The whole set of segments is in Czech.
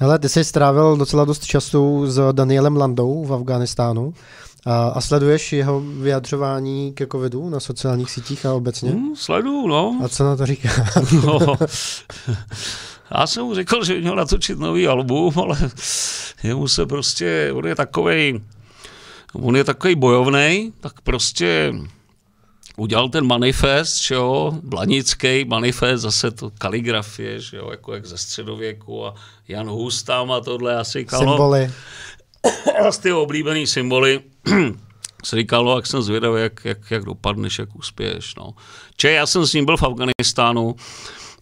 Hele, ty jsi strávil docela dost času s Danielem Landou v Afganistánu A, a sleduješ jeho vyjadřování ke covidu na sociálních sítích a obecně? Hmm, sleduju, no. A co na to říká? no, já jsem mu řekl, že měl natočit nový album, ale jemu se prostě, on je takovej, on je takový bojovný, tak prostě udělal ten manifest, že jo, blanický manifest, zase to kaligrafie, že jo, jako jak ze středověku a Jan Hus tam a tohle asi kalo. Symboly. A z ty oblíbený symboly se říkalo, jak jsem zvědav, jak, jak, jak dopadneš, jak uspěješ. No. Če, já jsem s ním byl v Afganistánu,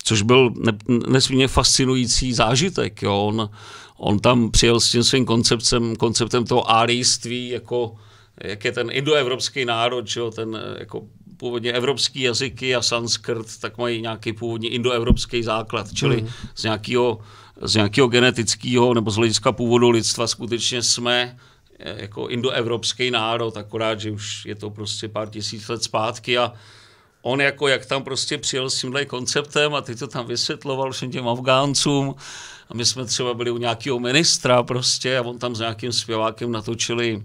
což byl ne, nesmírně fascinující zážitek. Jo. On, on tam přijel s tím svým konceptem, konceptem toho árijství, jako jak je ten indoevropský národ, že jo, ten jako původně evropský jazyky a sanskrt, tak mají nějaký původně indoevropský základ, čili mm. z nějakého z nějakého genetického nebo z hlediska původu lidstva skutečně jsme eh, jako indoevropský národ, akorát, že už je to prostě pár tisíc let zpátky a on jako, jak tam prostě přijel s tímhle konceptem a teď to tam vysvětloval všem těm Afgáncům a my jsme třeba byli u nějakého ministra prostě a on tam s nějakým zpěvákem natočili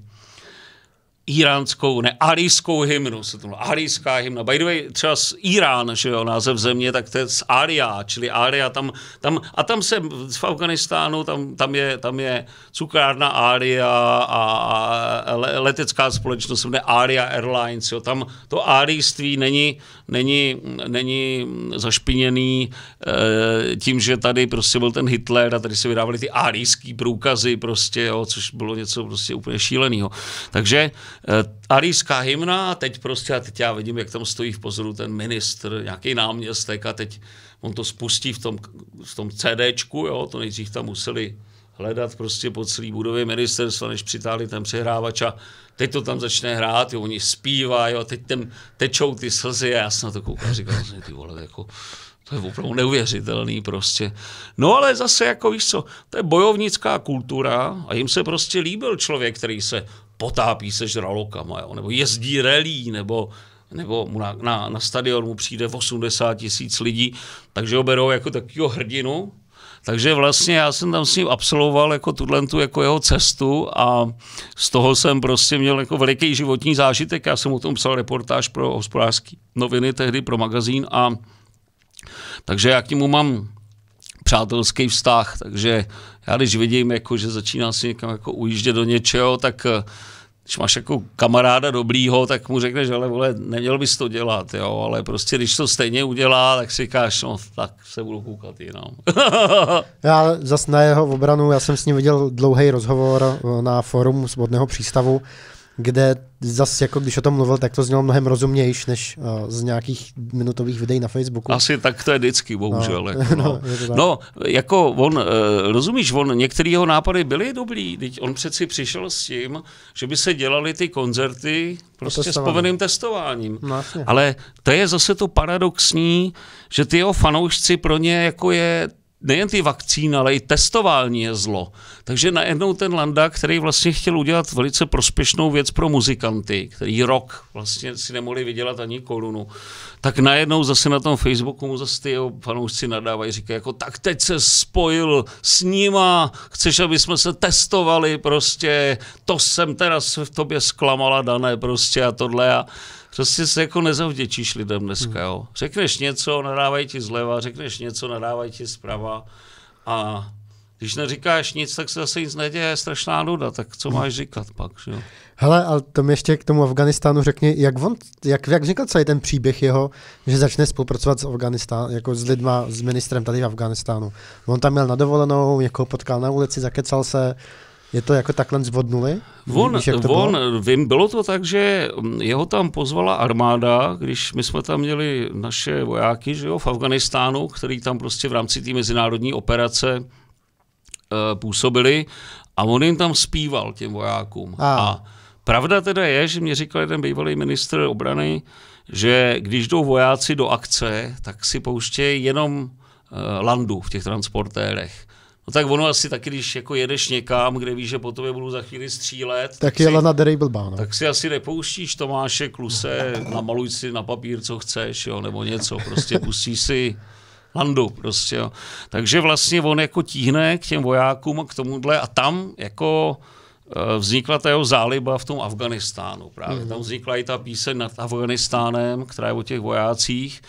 iránskou, ne, arijskou hymnu, se tomu, arijská hymna. By the way, třeba z Irán, že jo, název země, tak to je z Aria, čili Aria, tam, tam, a tam se v Afganistánu, tam, tam, je, tam je cukrárna Aria a, a le, letecká společnost se jmenuje Aria Airlines, jo, tam to arijství není, není, není zašpiněný e, tím, že tady prostě byl ten Hitler a tady se vydávali ty arijský průkazy prostě, jo, což bylo něco prostě úplně šíleného. Takže Eh, arijská hymna a teď prostě, a teď já vidím, jak tam stojí v pozoru ten ministr, nějaký náměstek a teď on to spustí v tom, v tom CDčku, jo, to nejdřív tam museli hledat prostě po celý budově ministerstva, než přitáhli ten přehrávač a teď to tam začne hrát, jo, oni zpívají, jo, teď tam tečou ty slzy a já jsem na to koukal, říkal jsem, ty vole, jako, to je opravdu neuvěřitelný prostě. No ale zase jako víš co, to je bojovnická kultura a jim se prostě líbil člověk, který se potápí se žralokama, jo, nebo jezdí relí, nebo nebo mu na, na, na stadion mu přijde 80 tisíc lidí, takže ho berou jako takového hrdinu, takže vlastně já jsem tam s ním absolvoval jako tuhle tu jako jeho cestu a z toho jsem prostě měl jako veliký životní zážitek. Já jsem o tom psal reportáž pro hospodářské noviny, tehdy pro magazín a takže já k němu mám přátelský vztah, takže já když vidím, jako, že začíná si někam jako ujíždět do něčeho, tak když máš jako kamaráda dobrýho, tak mu řekneš, ale vole, neměl bys to dělat, jo, ale prostě když to stejně udělá, tak si říkáš, no, tak se budu koukat jenom. já zas na jeho obranu, já jsem s ním viděl dlouhý rozhovor na forum svobodného přístavu, kde zase, jako když o tom mluvil, tak to znělo mnohem rozumnější než uh, z nějakých minutových videí na Facebooku. Asi tak to je vždycky, bohužel. No, jako, no. No, no, jako on, uh, rozumíš, on, některé jeho nápady byly dobrý, teď on přeci přišel s tím, že by se dělali ty koncerty prostě s povinným testováním. No, Ale to je zase to paradoxní, že ty jeho fanoušci pro ně jako je nejen ty vakcíny, ale i testování je zlo. Takže najednou ten Landa, který vlastně chtěl udělat velice prospěšnou věc pro muzikanty, který rok vlastně si nemohli vydělat ani korunu, tak najednou zase na tom Facebooku mu zase ty jeho fanoušci nadávají, říkají jako tak teď se spojil s nima, chceš, aby jsme se testovali prostě, to jsem teda v tobě zklamala dané prostě a tohle a prostě se jako nezavděčíš lidem dneska. Jo. Řekneš něco, nadávají ti zleva, řekneš něco, nadávají ti zprava a když neříkáš nic, tak se zase nic neděje, je strašná nuda, tak co máš říkat pak, že jo? Hele, ale tam ještě k tomu Afganistánu řekni, jak, on, jak, jak vznikl celý ten příběh jeho, že začne spolupracovat s Afganistán, jako s lidma, s ministrem tady v Afganistánu. On tam měl na dovolenou, někoho potkal na ulici, zakecal se, je to jako takhle zvodnuli? On, Víš, jak to on bylo? vím, bylo to tak, že jeho tam pozvala armáda, když my jsme tam měli naše vojáky že jo, v Afganistánu, který tam prostě v rámci té mezinárodní operace e, působili a on jim tam zpíval, těm vojákům. A. a pravda teda je, že mě říkal jeden bývalý ministr obrany, že když jdou vojáci do akce, tak si pouštějí jenom eh, landu v těch transportérech. No tak ono asi taky, když jako jedeš někam, kde víš, že po tobě budou za chvíli střílet. Tak, tak je Lana Derej blbá, no. Tak si asi nepouštíš Tomáše Kluse, namaluj si na papír, co chceš, jo, nebo něco, prostě pustíš si Landu prostě, jo. Takže vlastně on jako tíhne k těm vojákům k tomuhle a tam jako eh, vznikla ta jeho záliba v tom Afganistánu právě. Mm. Tam vznikla i ta píseň nad Afganistánem, která je o těch vojácích.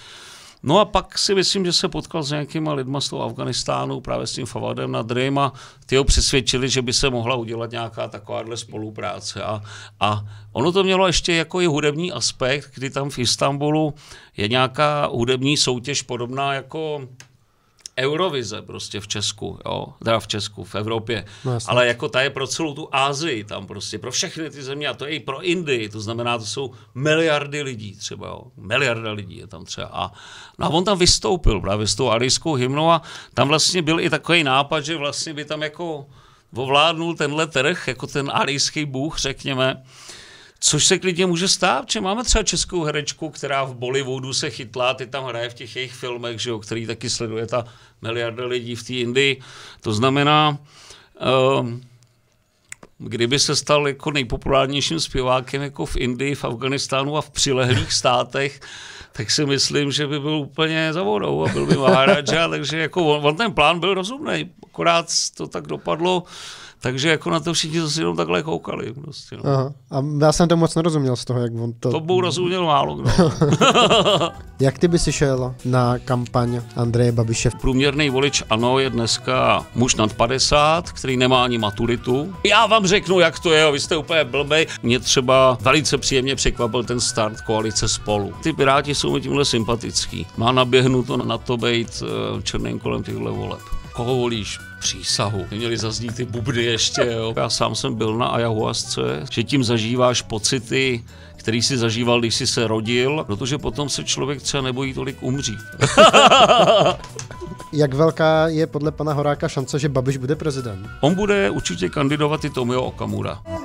No a pak si myslím, že se potkal s nějakýma lidma z toho Afganistánu, právě s tím Favadem na Rym a ty ho přesvědčili, že by se mohla udělat nějaká takováhle spolupráce. A, a ono to mělo ještě jako i hudební aspekt, kdy tam v Istanbulu je nějaká hudební soutěž podobná jako Eurovize prostě v Česku, jo? teda v Česku, v Evropě, no, ale jako ta je pro celou tu Ázii tam prostě, pro všechny ty země a to je i pro Indii, to znamená, to jsou miliardy lidí třeba, jo? miliarda lidí je tam třeba a, no a on tam vystoupil právě s tou arijskou hymnou a tam vlastně byl i takový nápad, že vlastně by tam jako ovládnul tenhle trh, jako ten arijský bůh, řekněme, Což se klidně může stát, že máme třeba českou herečku, která v Bollywoodu se chytla, ty tam hraje v těch jejich filmech, že jo, který taky sleduje ta miliarda lidí v té Indii. To znamená, um, kdyby se stal jako nejpopulárnějším zpěvákem jako v Indii, v Afganistánu a v přilehlých státech, tak si myslím, že by byl úplně za vodou a byl by Maharaja, takže jako on, on ten plán byl rozumný, akorát to tak dopadlo. Takže jako na to všichni zase jenom takhle koukali. Prostě, no. Aha. A já jsem to moc nerozuměl z toho, jak on to... To byl rozuměl málo kdo. jak ty by si šel na kampaň Andreje Babiše? Průměrný volič ano je dneska muž nad 50, který nemá ani maturitu. Já vám řeknu, jak to je, vy jste úplně blbej. Mě třeba velice příjemně překvapil ten start koalice spolu. Ty Piráti jsou mi tímhle sympatický. Má naběhnuto na to být eh, černým kolem těchto voleb povolíš přísahu. Měli zaznít ty bubny ještě, jo. Já sám jsem byl na ayahuasce, že tím zažíváš pocity, který si zažíval, když jsi se rodil, protože potom se člověk třeba nebojí tolik umřít. Jak velká je podle pana Horáka šance, že Babiš bude prezident? On bude určitě kandidovat i Tomio Okamura.